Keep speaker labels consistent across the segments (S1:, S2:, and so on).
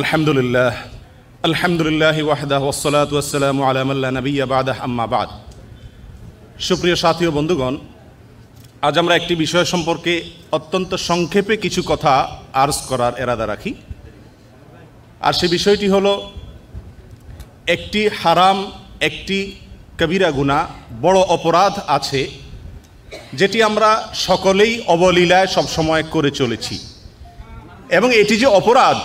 S1: আলহামদুলিল্লাহ আলহামদুলিল্লাহ ওয়াহদাহ ওসলাত ওয়াসালাম আলামাল্লা নবী বাদাহ আম্মা বাদ সুপ্রিয় সাথী ও বন্ধুগণ আজ আমরা একটি বিষয় সম্পর্কে অত্যন্ত সংক্ষেপে কিছু কথা আর্জ করার এরাদা রাখি আর সে বিষয়টি হলো একটি হারাম একটি কবিরা গুণা বড় অপরাধ আছে যেটি আমরা সকলেই অবলীলায় সবসময় করে চলেছি এবং এটি যে অপরাধ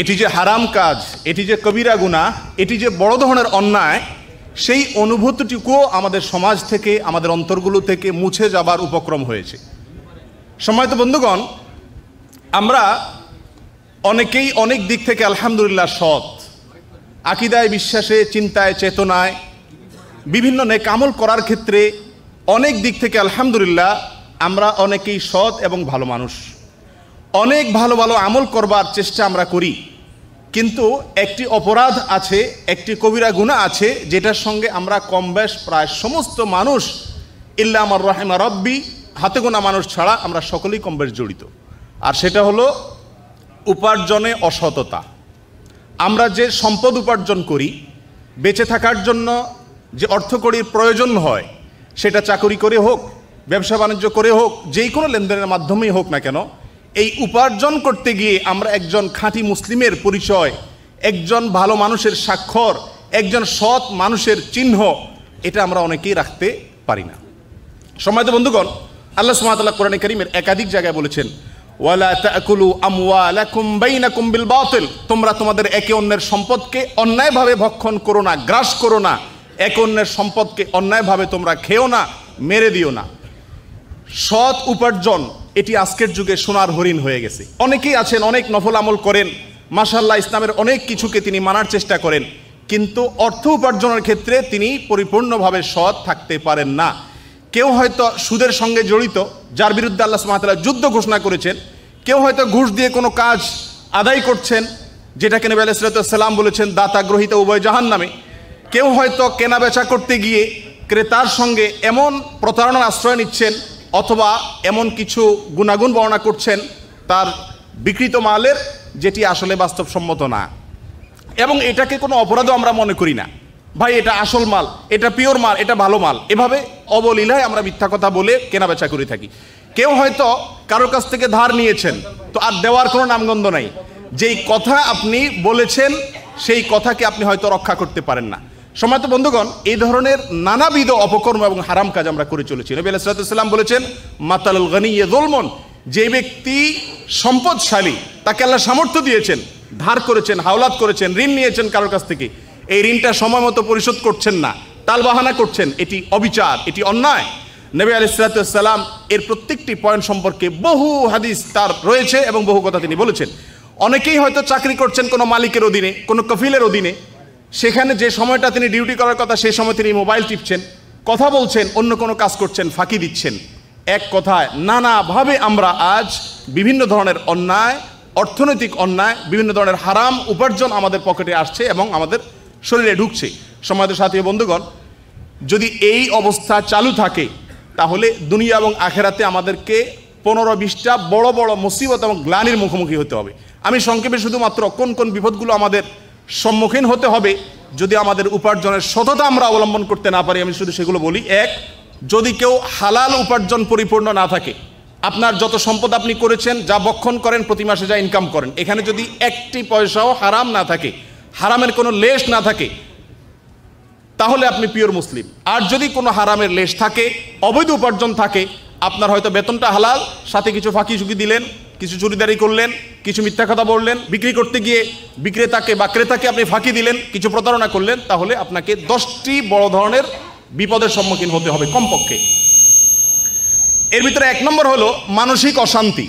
S1: এটি যে হারাম কাজ এটি যে কবিরা গুণা এটি যে বড় ধরনের অন্যায় সেই অনুভূতিটুকুও আমাদের সমাজ থেকে আমাদের অন্তরগুলো থেকে মুছে যাবার উপক্রম হয়েছে সময় তো বন্ধুগণ আমরা অনেকেই অনেক দিক থেকে আলহামদুলিল্লাহ সৎ আকিদায় বিশ্বাসে চিন্তায় চেতনায় বিভিন্ন নে কামল করার ক্ষেত্রে অনেক দিক থেকে আলহামদুলিল্লাহ আমরা অনেকেই সৎ এবং ভালো মানুষ অনেক ভালো ভালো আমল করবার চেষ্টা আমরা করি কিন্তু একটি অপরাধ আছে একটি কবিরা গুণা আছে যেটার সঙ্গে আমরা কম বেশ প্রায় সমস্ত মানুষ ইল্লামর রহেমা রব্বি হাতে গোনা মানুষ ছাড়া আমরা সকলেই কম বেশ জড়িত আর সেটা হলো উপার্জনে অসততা আমরা যে সম্পদ উপার্জন করি বেঁচে থাকার জন্য যে অর্থকড়ির প্রয়োজন হয় সেটা চাকরি করে হোক ব্যবসা বাণিজ্য করে হোক যেই কোনো লেনদেনের মাধ্যমেই হোক না কেন এই উপার্জন করতে গিয়ে আমরা একজন খাঁটি মুসলিমের পরিচয় একজন ভালো মানুষের স্বাক্ষর একজন সৎ মানুষের চিহ্ন এটা আমরা অনেকেই রাখতে পারি না সময় তো বন্ধুগণ আল্লাহ সুমাতাল্লাহ কোরআন করিমের একাধিক জায়গায় বলেছেন ওয়ালা তাকুলু তোমরা তোমাদের একে অন্যের সম্পদকে অন্যায়ভাবে ভক্ষণ করো না গ্রাস করো না এক অন্যের সম্পদকে অন্যায়ভাবে তোমরা খেও না মেরে দিও না সৎ উপার্জন এটি আজকের যুগে সোনার হরিণ হয়ে গেছে অনেকেই আছেন অনেক নফল আমল করেন মাসাল্লাহ ইসলামের অনেক কিছুকে তিনি মানার চেষ্টা করেন কিন্তু অর্থ উপার্জনের ক্ষেত্রে তিনি পরিপূর্ণভাবে সৎ থাকতে পারেন না কেউ হয়তো সুদের সঙ্গে জড়িত যার বিরুদ্ধে আল্লাহ সুমাতলা যুদ্ধ ঘোষণা করেছেন কেউ হয়তো ঘুষ দিয়ে কোনো কাজ আদায় করছেন যেটাকে নবী সালাম বলেছেন দাতা গ্রহিতা উভয় জাহান নামে কেউ হয়তো কেনা বেচা করতে গিয়ে ক্রেতার সঙ্গে এমন প্রতারণার আশ্রয় নিচ্ছেন অথবা এমন কিছু গুণাগুণ বর্ণনা করছেন তার বিকৃত মালের যেটি আসলে বাস্তবসম্মত না এবং এটাকে কোনো অপরাধও আমরা মনে করি না ভাই এটা আসল মাল এটা পিওর মাল এটা ভালো মাল এভাবে অবলীলায় আমরা মিথ্যা কথা বলে কেনাবেচা করে থাকি কেউ হয়তো কারোর কাছ থেকে ধার নিয়েছেন তো আর দেওয়ার কোনো নামগন্ধ নাই যেই কথা আপনি বলেছেন সেই কথাকে আপনি হয়তো রক্ষা করতে পারেন না সময় তো বন্ধুগণ এই ধরনের নানাবিধ অপকর্ম এবং হারাম কাজ আমরা করে চলেছি নবী আলাইসালাম বলেছেন মাতাল ইয়ে দোলমন যে ব্যক্তি সম্পদশালী তাকে আল্লাহ সামর্থ্য দিয়েছেন ধার করেছেন হাওলাত করেছেন ঋণ নিয়েছেন কারোর কাছ থেকে এই ঋণটা সময় মতো পরিশোধ করছেন না তালবাহানা করছেন এটি অবিচার এটি অন্যায় নবী আলাইসালাম এর প্রত্যেকটি পয়েন্ট সম্পর্কে বহু হাদিস তার রয়েছে এবং বহু কথা তিনি বলেছেন অনেকেই হয়তো চাকরি করছেন কোনো মালিকের অধীনে কোনো কফিলের অধীনে সেখানে যে সময়টা তিনি ডিউটি করার কথা সেই সময় তিনি মোবাইল টিপছেন কথা বলছেন অন্য কোনো কাজ করছেন ফাঁকি দিচ্ছেন এক কথায় নানাভাবে আমরা আজ বিভিন্ন ধরনের অন্যায় অর্থনৈতিক অন্যায় বিভিন্ন ধরনের হারাম উপার্জন আমাদের পকেটে আসছে এবং আমাদের শরীরে ঢুকছে সমাজের সাথী বন্ধুগণ যদি এই অবস্থা চালু থাকে তাহলে দুনিয়া এবং আখেরাতে আমাদেরকে পনেরো বিশটা বড় বড় মুসিবত এবং গ্লানির মুখোমুখি হতে হবে আমি সংক্ষেপে শুধুমাত্র কোন কোন বিপদগুলো আমাদের সম্মুখীন হতে হবে যদি আমাদের উপার্জনের সততা আমরা অবলম্বন করতে না পারি আমি শুধু সেগুলো বলি এক যদি কেউ হালাল উপার্জন পরিপূর্ণ না থাকে আপনার যত সম্পদ আপনি করেছেন যা বক্ষণ করেন প্রতি মাসে যা ইনকাম করেন এখানে যদি একটি পয়সাও হারাম না থাকে হারামের কোনো লেশ না থাকে তাহলে আপনি পিওর মুসলিম আর যদি কোনো হারামের লেশ থাকে অবৈধ উপার্জন থাকে আপনার হয়তো বেতনটা হালাল সাথে কিছু ফাঁকি ঝুঁকি দিলেন কিছু চুরিদারি করলেন কিছু মিথ্যা কথা বললেন বিক্রি করতে গিয়ে বিক্রেতাকে বা ক্রেতাকে আপনি ফাঁকি দিলেন কিছু প্রতারণা করলেন তাহলে আপনাকে দশটি বড় ধরনের বিপদের সম্মুখীন হতে হবে কমপক্ষে এর ভিতরে এক নম্বর হলো মানসিক অশান্তি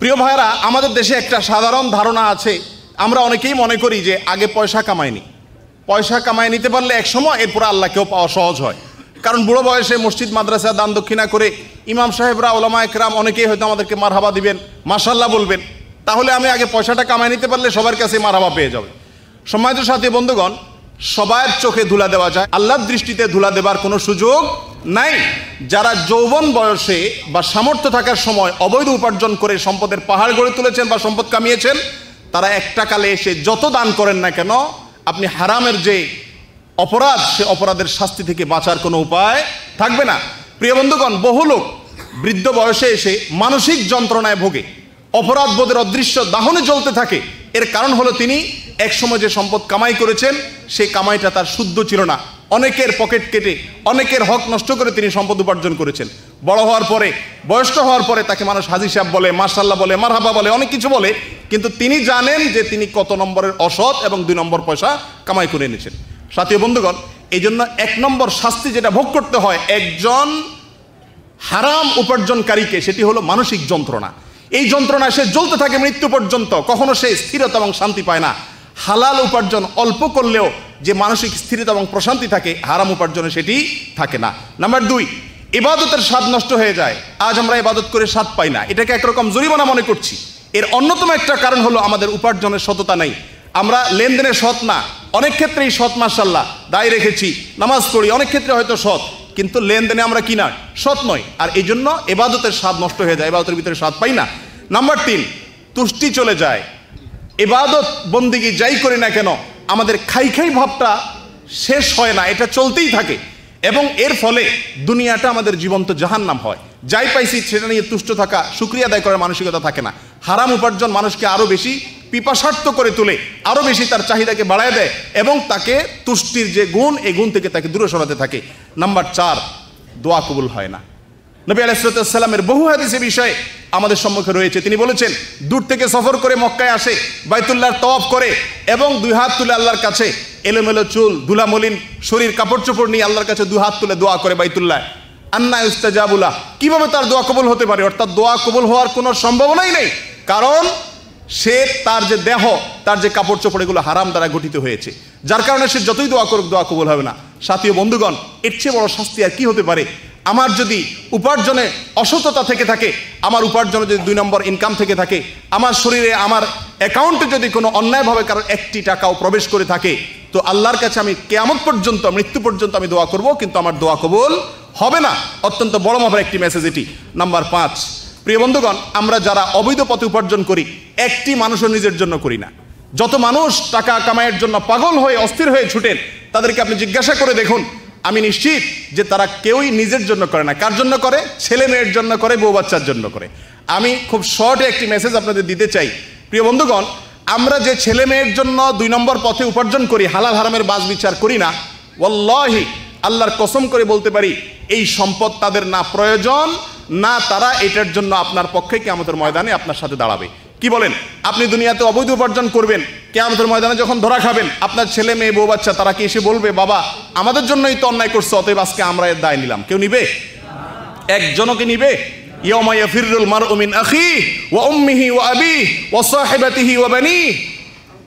S1: প্রিয় ভাইরা আমাদের দেশে একটা সাধারণ ধারণা আছে আমরা অনেকেই মনে করি যে আগে পয়সা কামায়নি পয়সা কামায় নিতে পারলে এক সময় এরপরে আল্লাহকেও পাওয়া সহজ হয় কারণ বুড়ো বয়সে মসজিদ মাদ্রাসা দান দক্ষিণা করে ইমাম সাহেবরা ওলামা একরাম অনেকেই হয়তো আমাদেরকে মারহাবা দিবেন মাসাল্লাহ বলবেন তাহলে আমি আগে পয়সাটা কামাই নিতে পারলে সবার কাছে মারহাবা পেয়ে যাবে সম্মানিত সাথী বন্ধুগণ সবার চোখে ধুলা দেওয়া যায় আল্লাহর দৃষ্টিতে ধুলা দেবার কোনো সুযোগ নাই যারা যৌবন বয়সে বা সামর্থ্য থাকার সময় অবৈধ উপার্জন করে সম্পদের পাহাড় গড়ে তুলেছেন বা সম্পদ কামিয়েছেন তারা একটা কালে এসে যত দান করেন না কেন আপনি হারামের যে অপরাধ সে অপরাধের শাস্তি থেকে বাঁচার কোনো উপায় থাকবে না প্রিয় বন্ধুগণ বহু লোক বৃদ্ধ বয়সে এসে মানসিক যন্ত্রণায় ভোগে অপরাধবোধের অদৃশ্য দাহনে জ্বলতে থাকে এর কারণ হলো তিনি একসময় যে সম্পদ কামাই করেছেন সেই কামাইটা তার শুদ্ধ ছিল না অনেকের পকেট কেটে অনেকের হক নষ্ট করে তিনি সম্পদ উপার্জন করেছেন বড় হওয়ার পরে বয়স্ক হওয়ার পরে তাকে মানুষ হাজি সাহেব বলে মার্শাল্লাহ বলে মারহাবা বলে অনেক কিছু বলে কিন্তু তিনি জানেন যে তিনি কত নম্বরের অসৎ এবং দুই নম্বর পয়সা কামাই করে এনেছেন সাথী বন্ধুগণ এই জন্য এক নম্বর শাস্তি যেটা ভোগ করতে হয় একজন হারাম উপার্জনকারীকে সেটি হলো মানসিক যন্ত্রণা এই যন্ত্রণা সে জ্বলতে থাকে মৃত্যু পর্যন্ত কখনো সে স্থিরতা এবং শান্তি পায় না হালাল উপার্জন অল্প করলেও যে মানসিক স্থিরতা এবং প্রশান্তি থাকে হারাম উপার্জনে সেটি থাকে না নাম্বার দুই ইবাদতের স্বাদ নষ্ট হয়ে যায় আজ আমরা ইবাদত করে স্বাদ পাই না এটাকে একরকম জরিমানা মনে করছি এর অন্যতম একটা কারণ হলো আমাদের উপার্জনের সততা নেই আমরা লেনদেনের সৎ না অনেক ক্ষেত্রেই সৎ মাসাল্লাহ দায় রেখেছি নামাজ পড়ি অনেক ক্ষেত্রে হয়তো সৎ কিন্তু লেনদেনে আমরা কি না সৎ নই আর এই জন্য এবাদতের স্বাদ নষ্ট হয়ে যায় এবাদতের ভিতরে স্বাদ পাই না নাম্বার তিন তুষ্টি চলে যায় এবাদত বন্দিগি যাই করি না কেন আমাদের খাই খাই ভাবটা শেষ হয় না এটা চলতেই থাকে এবং এর ফলে দুনিয়াটা আমাদের জীবন্ত জাহান নাম হয় যাই পাইছি সেটা নিয়ে তুষ্ট থাকা সুক্রিয়া আদায় করার মানসিকতা থাকে না হারাম উপার্জন মানুষকে আরও বেশি পিপাসার্থ করে তুলে আরও বেশি তার চাহিদাকে বাড়ায় দেয় এবং তাকে তুষ্টির যে গুণ এই গুণ থেকে তাকে দূরে সরাতে থাকে নাম্বার চার দোয়া কবুল হয় না নবী আলাইসালামের বহু হাদিসে বিষয়ে আমাদের সম্মুখে রয়েছে তিনি বলেছেন দূর থেকে সফর করে মক্কায় আসে বাইতুল্লাহ তওয়াফ করে এবং দুই হাত তুলে আল্লাহর কাছে এলোমেলো চুল ধুলামলিন শরীর কাপড় চোপড় নিয়ে আল্লাহর কাছে হাত তুলে দোয়া করে বাইতুল্লাহ আন্না ইস্তাজাবুলা কিভাবে তার দোয়া কবুল হতে পারে অর্থাৎ দোয়া কবুল হওয়ার কোনো সম্ভাবনাই নেই কারণ সে তার যে দেহ তার যে কাপড় চোপড় এগুলো হারাম দ্বারা গঠিত হয়েছে যার কারণে সে যতই দোয়া করুক দোয়া কবুল হবে না সাথীয় বন্ধুগণ এর চেয়ে বড় শাস্তি আর কি হতে পারে আমার যদি উপার্জনে অসততা থেকে থাকে আমার উপার্জনে যদি দুই নম্বর ইনকাম থেকে থাকে আমার শরীরে আমার অ্যাকাউন্টে যদি কোনো অন্যায়ভাবে কারোর একটি টাকাও প্রবেশ করে থাকে তো আল্লাহর কাছে আমি কেমন পর্যন্ত মৃত্যু পর্যন্ত আমি দোয়া করব কিন্তু আমার দোয়া কবুল হবে না অত্যন্ত বড় মাপের একটি মেসেজ এটি নাম্বার পাঁচ প্রিয় বন্ধুগণ আমরা যারা অবৈধ পথে উপার্জন করি একটি মানুষও নিজের জন্য করি না যত মানুষ টাকা কামায়ের জন্য পাগল হয়ে অস্থির হয়ে ছুটেন তাদেরকে আপনি জিজ্ঞাসা করে দেখুন আমি নিশ্চিত যে তারা কেউই নিজের জন্য করে না কার জন্য করে ছেলে মেয়ের জন্য করে বউ বাচ্চার জন্য করে আমি খুব শর্টে একটি মেসেজ আপনাদের দিতে চাই প্রিয় বন্ধুগণ আমরা যে ছেলে মেয়ের জন্য দুই নম্বর পথে উপার্জন করি হালাল হারামের বাস বিচার করি না ওল্লাহি আল্লাহর কসম করে বলতে পারি এই সম্পদ তাদের না প্রয়োজন না তারা এটার জন্য আপনার পক্ষে আমাদের ময়দানে আপনার সাথে দাঁড়াবে কি বলেন আপনি দুনিয়াতে অবৈধ উপার্জন করবেন কেয়ামতের ময়দানে যখন ধরা খাবেন আপনার ছেলে মেয়ে বউ বাচ্চা তারা কি এসে বলবে বাবা আমাদের জন্যই তো অন্যায় করছে অতএব আজকে আমরা এর দায় নিলাম কেউ নিবে একজনকে নিবে মার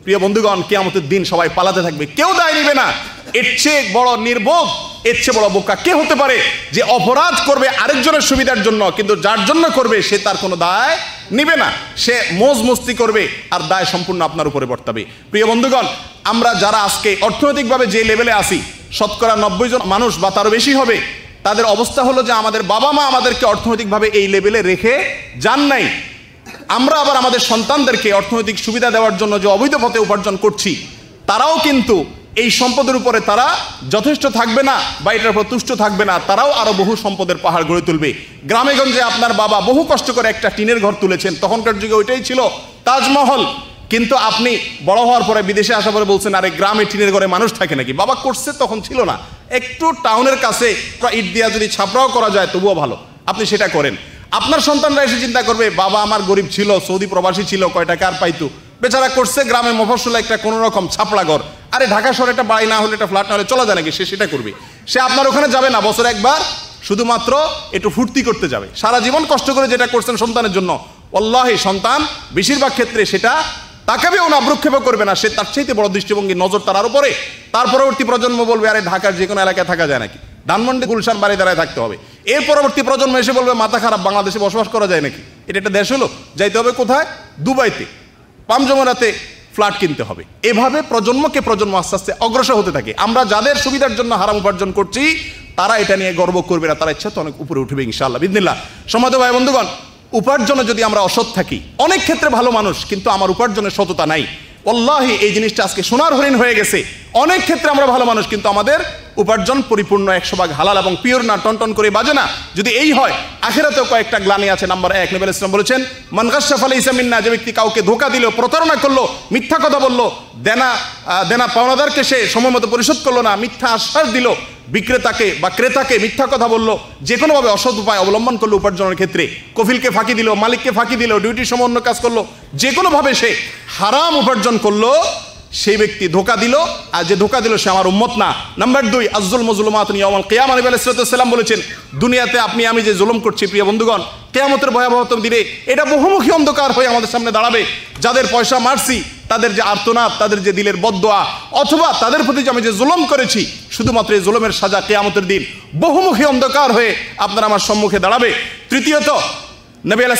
S1: প্রিয় বন্ধুগণ কেয়ামতের দিন সবাই পালাতে থাকবে কেউ দায় নিবে না এর চেয়ে বড় নির্বোধ এর চেয়ে বড় বোকা কে হতে পারে যে অপরাধ করবে আরেকজনের সুবিধার জন্য কিন্তু যার জন্য করবে সে তার কোনো দায় নিবে না সে মোজ মস্তি করবে আর দায় সম্পূর্ণ আপনার উপরে বর্তাবে প্রিয় বন্ধুগণ আমরা যারা আজকে অর্থনৈতিকভাবে যে লেভেলে আসি শতকরা নব্বই জন মানুষ বা তারও বেশি হবে তাদের অবস্থা হলো যে আমাদের বাবা মা আমাদেরকে অর্থনৈতিকভাবে এই লেভেলে রেখে যান নাই আমরা আবার আমাদের সন্তানদেরকে অর্থনৈতিক সুবিধা দেওয়ার জন্য যে অবৈধ পথে উপার্জন করছি তারাও কিন্তু এই সম্পদের উপরে তারা যথেষ্ট থাকবে না বা এটার উপর তুষ্ট থাকবে না তারাও আরও বহু সম্পদের পাহাড় গড়ে তুলবে গ্রামেগঞ্জে আপনার বাবা বহু কষ্ট করে একটা টিনের ঘর তুলেছেন তখনকার যুগে ওইটাই ছিল তাজমহল কিন্তু আপনি বড় হওয়ার পরে বিদেশে আসার পরে বলছেন আরে গ্রামে টিনের ঘরে মানুষ থাকে নাকি বাবা করছে তখন ছিল না একটু টাউনের কাছে ইট দিয়া যদি ছাপড়াও করা যায় তবুও ভালো আপনি সেটা করেন আপনার সন্তানরা এসে চিন্তা করবে বাবা আমার গরিব ছিল সৌদি প্রবাসী ছিল কয় টাকা আর পাইতো বেচারা করছে গ্রামে মফসলে একটা কোনো রকম ছাপড়া ঘর আরে ঢাকা শহরে একটা বাড়ি না হলে একটা ফ্ল্যাট না হলে চলা যায় নাকি সে সেটা করবে সে আপনার ওখানে যাবে না বছর একবার শুধুমাত্র একটু ফুর্তি করতে যাবে সারা জীবন কষ্ট করে যেটা করছেন সন্তানের জন্য অল্লাহে সন্তান বেশিরভাগ ক্ষেত্রে সেটা তাকে না আব্রক্ষেপ করবে না সে তার চাইতে বড় দৃষ্টিভঙ্গি নজর তার আরও পরে তার পরবর্তী প্রজন্ম বলবে আরে ঢাকার যে কোনো এলাকায় থাকা যায় নাকি ধানমন্ডি গুলশান বাড়ি দাঁড়ায় থাকতে হবে এর পরবর্তী প্রজন্ম এসে বলবে মাথা খারাপ বাংলাদেশে বসবাস করা যায় নাকি এটা একটা দেশ হলো যাইতে হবে কোথায় দুবাইতে জমরাতে ফ্ল্যাট কিনতে হবে এভাবে প্রজন্মকে প্রজন্ম আস্তে আস্তে অগ্রসর হতে থাকে আমরা যাদের সুবিধার জন্য হারাম উপার্জন করছি তারা এটা নিয়ে গর্ব করবে না তারা ইচ্ছা তো অনেক উপরে উঠবে ইনশাআল্লাহ বিদিনিল্লা সমাধ ভাই বন্ধুগণ উপার্জনে যদি আমরা অসৎ থাকি অনেক ক্ষেত্রে ভালো মানুষ কিন্তু আমার উপার্জনের সততা নাই অল্লাহি এই জিনিসটা আজকে সোনার হরিণ হয়ে গেছে অনেক ক্ষেত্রে আমরা ভালো মানুষ কিন্তু আমাদের উপার্জন পরিপূর্ণ একশো ভাগ হালাল এবং পিওর না টনটন করে বাজে না যদি এই হয় আখেরাতেও কয়েকটা গ্লানি আছে নাম্বার এক নেবেল ইসলাম বলেছেন মানকাশাফ আলী না যে ব্যক্তি কাউকে ধোকা দিল প্রতারণা করলো মিথ্যা কথা বললো দেনা দেনা পাওনাদারকে সে সময় মতো পরিশোধ করলো না মিথ্যা আশ্বাস দিল বিক্রেতাকে বা ক্রেতাকে মিথ্যা কথা বললো যে কোনোভাবে অসৎ উপায় অবলম্বন করলো উপার্জনের ক্ষেত্রে কফিলকে ফাঁকি দিল মালিককে ফাঁকি দিল ডিউটির সময় অন্য কাজ করলো যে কোনোভাবে সে হারাম উপার্জন করলো সেই ব্যক্তি ধোকা দিল আর যে ধোকা দিল সে আমার উম্মত না নাম্বার দুই আজল মজলুমাত নিয়মল কেয়াম আলী আলাইসালাম বলেছেন দুনিয়াতে আপনি আমি যে জুলুম করছি প্রিয় বন্ধুগণ কেয়ামতের ভয়াবহতম দিনে এটা বহুমুখী অন্ধকার হয়ে আমাদের সামনে দাঁড়াবে যাদের পয়সা মারছি তাদের যে আর্তনাদ তাদের যে দিলের বদোয়া অথবা তাদের প্রতি যে আমি যে জুলম করেছি শুধুমাত্র এই জুলমের সাজা কেয়ামতের দিন বহুমুখী অন্ধকার হয়ে আপনারা আমার সম্মুখে দাঁড়াবে তৃতীয়ত নবী আলাহ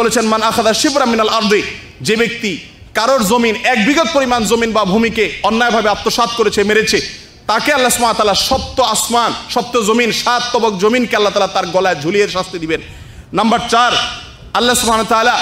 S1: বলেছেন মান আখাদা শিবরামিনাল আর্দি যে ব্যক্তি কারোর জমিন এক বিঘত পরিমাণ জমিন বা ভূমিকে অন্যায়ভাবে আত্মসাত করেছে মেরেছে তাকে আল্লাহ সুমাতালা সপ্ত আসমান সপ্ত জমিন সাত তবক জমিনকে আল্লাহ তালা তার গলায় ঝুলিয়ে শাস্তি দিবেন নাম্বার চার আল্লাহ তালা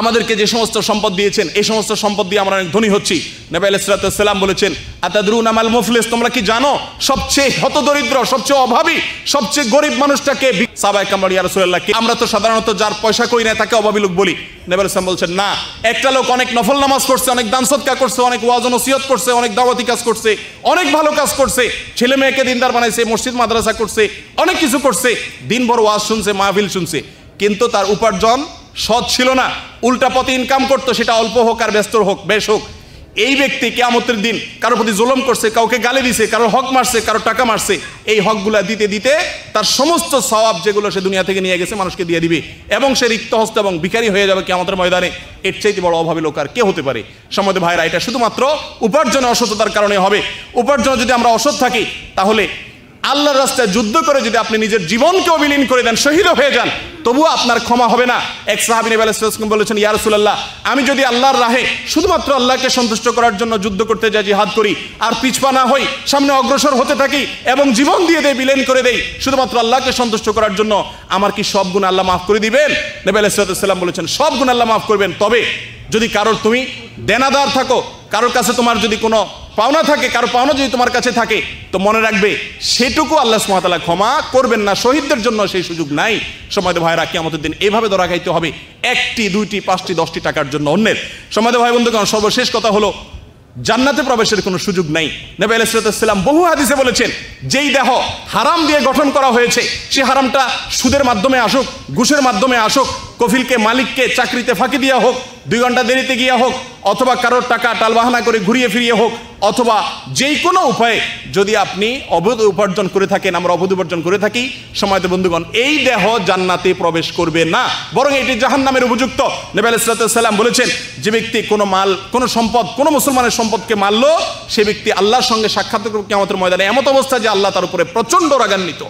S1: আমাদেরকে যে সমস্ত সম্পদ দিয়েছেন এই সমস্ত সম্পদ দিয়ে আমরা অনেক ধনী হচ্ছি নবী আলাইসালাম বলেছেন আতাদরুন আমাল মুফলিস তোমরা কি জানো সবচেয়ে হত দরিদ্র সবচেয়ে অভাবী সবচেয়ে গরিব মানুষটাকে সাবাই কামড়িয়া কি আমরা তো সাধারণত যার পয়সা কই না তাকে অভাবী লোক বলি নবী আলাইসালাম বলছেন না একটা লোক অনেক নফল নামাজ করছে অনেক দান সৎকা করছে অনেক ওয়াজন ওসিয়ত করছে অনেক দাওয়াতি কাজ করছে অনেক ভালো কাজ করছে ছেলে মেয়েকে দিনদার বানাইছে মসজিদ মাদ্রাসা করছে অনেক কিছু করছে দিনভর ওয়াজ শুনছে মাহফিল শুনছে কিন্তু তার উপার্জন সৎ ছিল না উল্টা পথে ইনকাম করতো সেটা অল্প হোক আর ব্যস্ত হোক বেশ হোক এই ব্যক্তি কেয়ামতের দিন কারোর প্রতি জুলম করছে কাউকে গালি দিছে কারোর হক মারছে কারো টাকা মারছে এই হকগুলা দিতে দিতে তার সমস্ত স্বভাব যেগুলো সে দুনিয়া থেকে নিয়ে গেছে মানুষকে দিয়ে দিবে এবং সে রিক্ত হস্ত এবং ভিকারি হয়ে যাবে কেয়ামতের ময়দানে এর চাইতে বড় অভাবে লোক আর কে হতে পারে সময় ভাইরা এটা শুধুমাত্র উপার্জনে অসততার কারণে হবে উপার্জনে যদি আমরা অসৎ থাকি তাহলে আল্লাহর রাস্তায় যুদ্ধ করে যদি আপনি নিজের জীবনকে অবিলীন করে দেন শহীদ হয়ে যান তবুও আপনার ক্ষমা হবে না এক সাহাবি নবী বলেছেন ইয়ারসুল্লাহ আমি যদি আল্লাহর রাহে শুধুমাত্র আল্লাহকে সন্তুষ্ট করার জন্য যুদ্ধ করতে যাই হাত করি আর পিছপা না হই সামনে অগ্রসর হতে থাকি এবং জীবন দিয়ে দেয় বিলেন করে দেই শুধুমাত্র আল্লাহকে সন্তুষ্ট করার জন্য আমার কি সব গুণ আল্লাহ মাফ করে দিবেন আলাহ আলাইসালাম বলেছেন সব গুণ আল্লাহ মাফ করবেন তবে যদি কারোর তুমি দেনাদার থাকো কারোর কাছে তোমার যদি কোনো পাওনা থাকে কারো পাওনা যদি তোমার কাছে থাকে তো মনে রাখবে সেটুকু আল্লাহ সুমাতালা ক্ষমা করবেন না শহীদদের জন্য সেই সুযোগ নাই সমাধে ভাই রাখি আমাদের দিন এভাবে ধরা খাইতে হবে একটি দুইটি পাঁচটি দশটি টাকার জন্য অন্যের সমাধে ভাই কারণ সর্বশেষ কথা হলো জান্নাতে প্রবেশের কোনো সুযোগ নাই নবী আলাইসালাম বহু হাদিসে বলেছেন যেই দেহ হারাম দিয়ে গঠন করা হয়েছে সে হারামটা সুদের মাধ্যমে আসুক ঘুষের মাধ্যমে আসুক কফিলকে মালিককে চাকরিতে ফাঁকি দিয়া হোক দুই ঘন্টা দেরিতে গিয়া হোক অথবা কারোর টাকা টালবাহানা করে ঘুরিয়ে ফিরিয়ে হোক অথবা যেই কোনো উপায়ে যদি আপনি অবৈধ উপার্জন করে থাকেন আমরা অবৈধ উপার্জন করে থাকি সময়তে বন্ধুগণ এই দেহ জান্নাতে প্রবেশ করবে না বরং এটি জাহান নামের উপযুক্ত নেবাল ইসলাতাম বলেছেন যে ব্যক্তি কোনো মাল কোনো সম্পদ কোনো মুসলমানের সম্পদকে মারল সে ব্যক্তি আল্লাহর সঙ্গে সাক্ষাৎ করবে কেমন ময়দানে এমত অবস্থা যে আল্লাহ তার উপরে প্রচণ্ড রাগান্বিত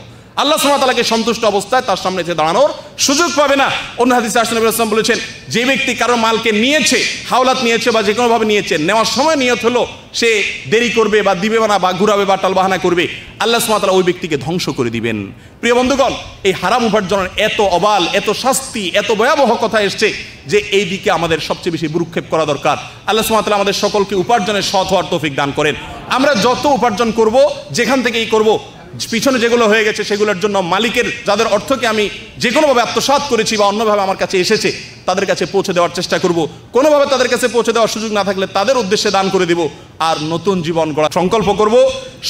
S1: আল্লাহ সুমাতালাকে সন্তুষ্ট অবস্থায় তার সামনে যে দাঁড়ানোর সুযোগ পাবে না অন্য হাদিসে আসলে বলেছেন যে ব্যক্তি কারো মালকে নিয়েছে হাওলাত নিয়েছে বা যে কোনোভাবে নিয়েছে নেওয়ার সময় নিয়ত হলো সে দেরি করবে বা দিবে না বা ঘুরাবে বা টালবাহানা করবে আল্লাহ সুমাতালা ওই ব্যক্তিকে ধ্বংস করে দিবেন প্রিয় বন্ধুগণ এই হারাম উপার্জনের এত অবাল এত শাস্তি এত ভয়াবহ কথা এসছে যে এই দিকে আমাদের সবচেয়ে বেশি বুরুক্ষেপ করা দরকার আল্লাহ সুমাতলা আমাদের সকলকে উপার্জনের সৎ হওয়ার তৌফিক দান করেন আমরা যত উপার্জন করব যেখান থেকেই করব পিছনে যেগুলো হয়ে গেছে সেগুলোর জন্য মালিকের যাদের অর্থকে আমি যে কোনোভাবে আত্মসাত করেছি বা অন্যভাবে আমার কাছে এসেছে তাদের কাছে পৌঁছে দেওয়ার চেষ্টা করব কোনোভাবে তাদের কাছে পৌঁছে দেওয়ার সুযোগ না থাকলে তাদের উদ্দেশ্যে দান করে দিব আর নতুন জীবন গড়া সংকল্প করব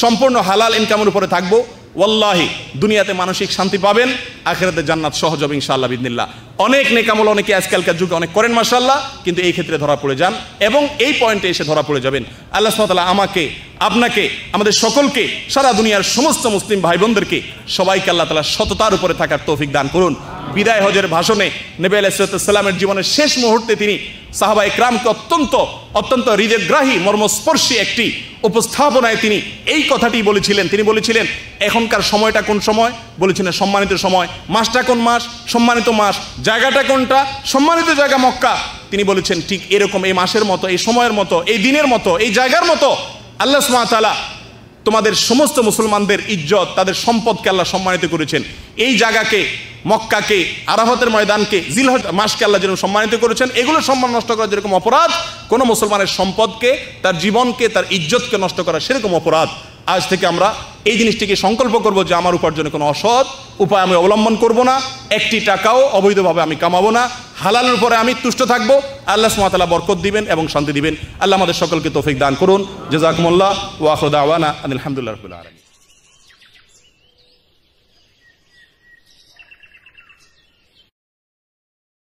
S1: সম্পূর্ণ হালাল ইনকামের উপরে থাকবো ওল্লাহি দুনিয়াতে মানসিক শান্তি পাবেন আখেরাতে জান্নাত সহজ হবে ইনশাআল্লাহ বিদিনিল্লা অনেক নেকামল অনেকে আজকালকার যুগে অনেক করেন মাসাল্লাহ কিন্তু এই ক্ষেত্রে ধরা পড়ে যান এবং এই পয়েন্টে এসে ধরা পড়ে যাবেন আল্লাহ সালাম আমাকে আপনাকে আমাদের সকলকে সারা দুনিয়ার সমস্ত মুসলিম ভাই বোনদেরকে সবাইকে আল্লাহ তালা সততার উপরে থাকার তৌফিক দান করুন বিদায় হজের ভাষণে নেবে আলাইসালামের জীবনের শেষ মুহূর্তে তিনি সাহাবা ইকরামকে অত্যন্ত অত্যন্ত হৃদয়গ্রাহী মর্মস্পর্শী একটি উপস্থাপনায় তিনি এই কথাটি বলেছিলেন তিনি বলেছিলেন এখনকার সময়টা কোন সময় বলেছিলেন সম্মানিত সময় মাসটা কোন মাস সম্মানিত মাস জায়গাটা কোনটা সম্মানিত জায়গা মক্কা তিনি বলেছেন ঠিক এরকম এই মাসের মতো এই সময়ের মতো এই দিনের মতো এই জায়গার মতো আল্লাহ সুমাতালা তোমাদের সমস্ত মুসলমানদের ইজ্জত তাদের সম্পদকে আল্লাহ সম্মানিত করেছেন এই জায়গাকে মক্কাকে আরাহতের ময়দানকে জিলহজ মাসকে আল্লাহ যেরকম সম্মানিত করেছেন এগুলো সম্মান নষ্ট করা যেরকম অপরাধ কোনো মুসলমানের সম্পদকে তার জীবনকে তার ইজ্জতকে নষ্ট করা সেরকম অপরাধ আজ থেকে আমরা এই জিনিসটিকে সংকল্প করব যে আমার উপার্জনে কোনো অসৎ উপায় আমি অবলম্বন করব না একটি টাকাও অবৈধভাবে আমি কামাবো না হালালের উপরে আমি তুষ্ট থাকব আল্লাহ সুমাতালা বরকত দিবেন এবং শান্তি দিবেন আল্লাহ আমাদের সকলকে তৌফিক দান করুন জেজাকমুল্লাহ ওয়াহুদ আওয়ানা আলহামদুলিল্লাহ রবিল আলমী